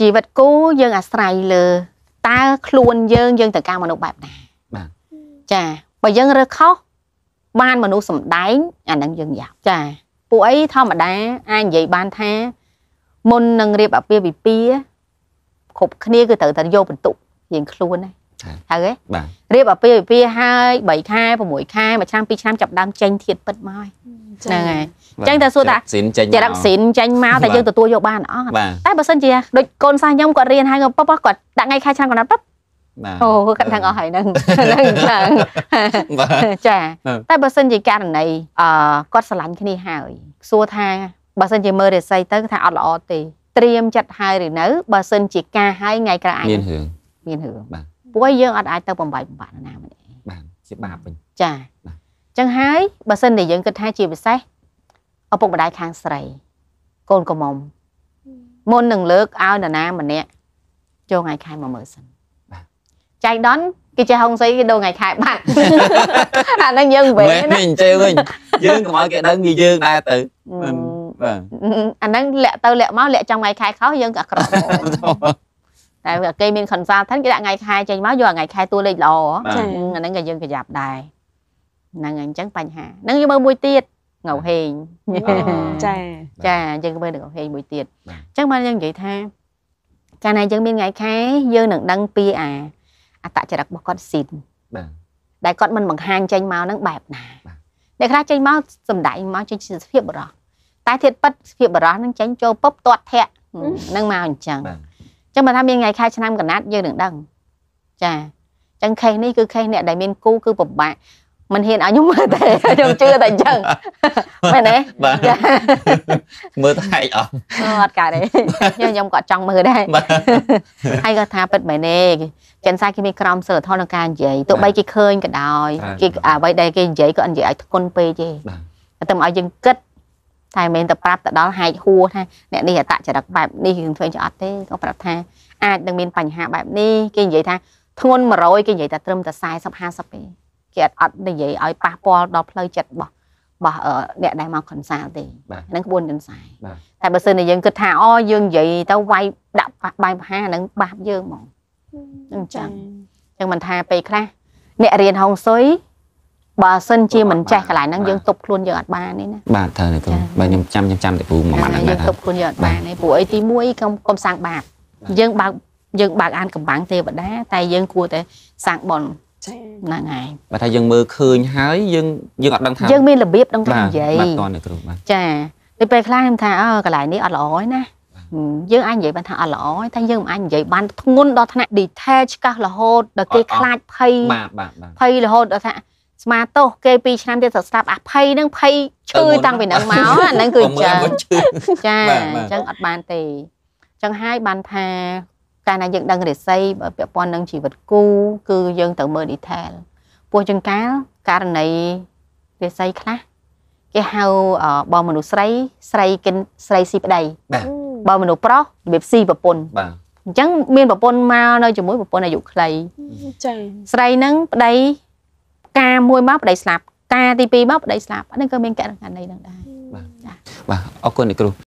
ជីវិតគូយើងអាស្រ័យលើតើខ្លួនយើងយើងត្រូវការមនុស្សបែបណាបាទចាបើយើងរើសខុសបានមនុស្សសំដែងអានឹងយើងយ៉ាប់ចាពួកអីធម្មតាអាចនិយាយបានថា មុននឹងរៀបអាពាហ៍ពិពាហ៍គ្រប់គ្នាគឺត្រូវតែយកបន្ទុកយើងខ្លួនណាហើយរៀបអាពាហ៍ពិពាហ៍ហើយ3ខែ6ខែ1ឆ្នាំ2ឆ្នាំចាប់ដើមចេញធៀបពិតមកហើយហ្នឹងហើយចឹងតែសួរថាចារកស៊ីនចាញ់មកតែយើងទទួលយកបានអស់តែបើសិនជាដូចកូនសិស្សខ្ញុំគាត់រៀនហើយប៉ប៉គាត់ដាក់ថ្ងៃខែឆ្នាំគាត់ណាត់ប៉បាទអូគាត់ដឹងអស់ហើយហ្នឹងហ្នឹងហ្នឹងចាតែបើសិនជាករណីអឺគាត់ស្រឡាញ់គ្នាហើយសួរថាបើសិនជាមើលរិស័យទៅ ថាអត់ល្អទេត្រៀមចិត្តហើយឬនៅបើសិនជាការហើយថ្ងៃក្រោយអាចមានរឿងមានរឿងបាទពួកយើងអត់អាចទៅបំបាយបំបាក់ណាម្នាក់បាទជាបាបវិញចាបាទចឹងហើយបើសិនតែយើងគិតថាជាពិសេសឪពុកម្ដាយខាងស្រីកូនកំមមុននឹងលើកឲ្យនរណាម្នាក់ចូលថ្ងៃខែមកមើលសិនចៃដនគេចេះហុងសីគេដូរថ្ងៃខែបាត់អាហ្នឹងយើងវិញណាអញ្ចឹងវិញយើងកុំឲ្យគេដឹងពីយើងដែរទៅបាទអាហ្នឹងលាក់ទៅលាក់មកលាក់ចង់ថ្ងៃខែខុសយើងក៏អាក្រក់តែគេមាន consultant គេដាក់ថ្ងៃខែចេញមកយកថ្ងៃខែតួលេខល្អអាហ្នឹងក៏យើងប្រយ័ត្នដែរហ្នឹងហើយអញ្ចឹងបញ្ហាហ្នឹងយើងមើលមួយទៀតងៅហេងចាចាយើងមើលងៅហេងមួយទៀតអញ្ចឹងបានយើងនិយាយថាកាលណាយើងមានថ្ងៃខែយើងនឹងដឹងពីអាអតចរិតរបស់គាត់ស៊ីនបាទដែលគាត់មិនបង្ហាញចេញមកហ្នឹងបែបណាអ្នកខ្លះចេញមកសំដែងមកចេញជាសភាពបរោះតែធៀបប៉ិតសភាពបរោះហ្នឹងចេញចូលពឹបទាត់ធាក់ហ្នឹងមកអញ្ចឹងអញ្ចឹងបើថាមានថ្ងៃខែឆ្នាំកណាត់យើងនឹងដឹងចាអញ្ចឹងខេសនេះគឺខេសអ្នកដែលមានគូគឺពិបាកមិនហ៊ានឲ្យខ្ញុំមើលទេខ្ញុំជឿតែអញ្ចឹងមែនទេបាទមើលតែឯងអត់អត់កើតទេខ្ញុំខ្ញុំក៏ចង់មើលដែរហើយក៏ថាពិតមែនទេចិនសាគេមានក្រមសីលធម៌ក្នុងការនិយាយទោះបីគេឃើញក៏ដោយគេអ្វីដែលគេនិយាយក៏និយាយឲ្យធ្ងន់ពេកទេតែមកឲ្យយើងគិតតែមិនតែប្រាប់ទៅដល់ហែកហួរថាអ្នកនេះអតចរិតបែបនេះយើងធ្វើជាអត់ទេក៏ប្រាប់ថា អាចនឹងមាន បញ្ហាបែបនេះគេនិយាយថាធ្ងន់100គេនិយាយតែត្រឹមតែ40 50ទេគេអត់និយាយឲ្យប៉ះពាល់ដល់ផ្លូវចិត្តរបស់របស់អ្នកដែលមកខនសាលទេហ្នឹងក្បួនចន្សាយតែបើសិនតែយើងគិតថាអូយើងនិយាយទៅវាយដាក់ប៉ះបាយបហាហ្នឹងបាបយើងហ្មងអញ្ចឹងអញ្ចឹងមិនថាពេលខ្លះអ្នករៀនហុងស៊ុយបើសិនជាមិនចេះកន្លែងហ្នឹងយើងទប់ខ្លួនយើងអត់បានទេណាបាទត្រូវទេគ្រូបើខ្ញុំចាំខ្ញុំចាំតែគ្រូមួយម៉ាត់ហ្នឹងយើងទប់ខ្លួនយើងអត់បានទេព្រោះអីទី1កុំកុំសាងបាបយើងបើកយើងបើកអានកំបាំងទេវតាតែយើងគួរតែសាងបនចាហ្នឹងហើយបើថាយើងមើលឃើញហើយយើងយើងអត់ដឹងថាយើងមានរបៀបដឹងថានិយាយបាទតអ្នកគ្រូបាទចាទៅពេលខ្លះខ្ញុំថាអើកន្លែងនេះអត់ល្អទេណាយើងអាចនិយាយបានថាអត់ល្អទេថាយើងមិនអាចនិយាយបានធ្ងន់ដល់ថ្នាក់ detail ឆ្កាស់រហូតដល់គេខ្លាចភ័យបាទបាទភ័យរហូតដល់ថាស្មាតោគេ2ឆ្នាំទៀតទៅស្ដាប់អាភ័យនឹងភ័យឈឺតាំងពីនឹងមកអាហ្នឹងគឺចាចាអញ្ចឹងអត់បានទេអញ្ចឹងហើយបានថាកាលណាយើងដឹងរាសីពាក់ព័ន្ធនឹងជីវិតគូគឺយើងត្រូវមើល detail ពោះចង្កាលករណីរាសីខ្លះគេហៅបងមនុស្សស្រីស្រីគិនស្រីស៊ីប្តីបងមនុស្សប្រុសរបៀបស៊ីប្រពន្ធបាទអញ្ចឹងមានប្រពន្ធមកនៅជាមួយប្រពន្ធអាយុខ្លីចាស្រីហ្នឹងប្តីការមួយមកប្តីស្លាប់ការទី2មកប្តីស្លាប់ហ្នឹងក៏មានករណីហ្នឹងដែរបាទបាទអរគុណលោកគ្រូ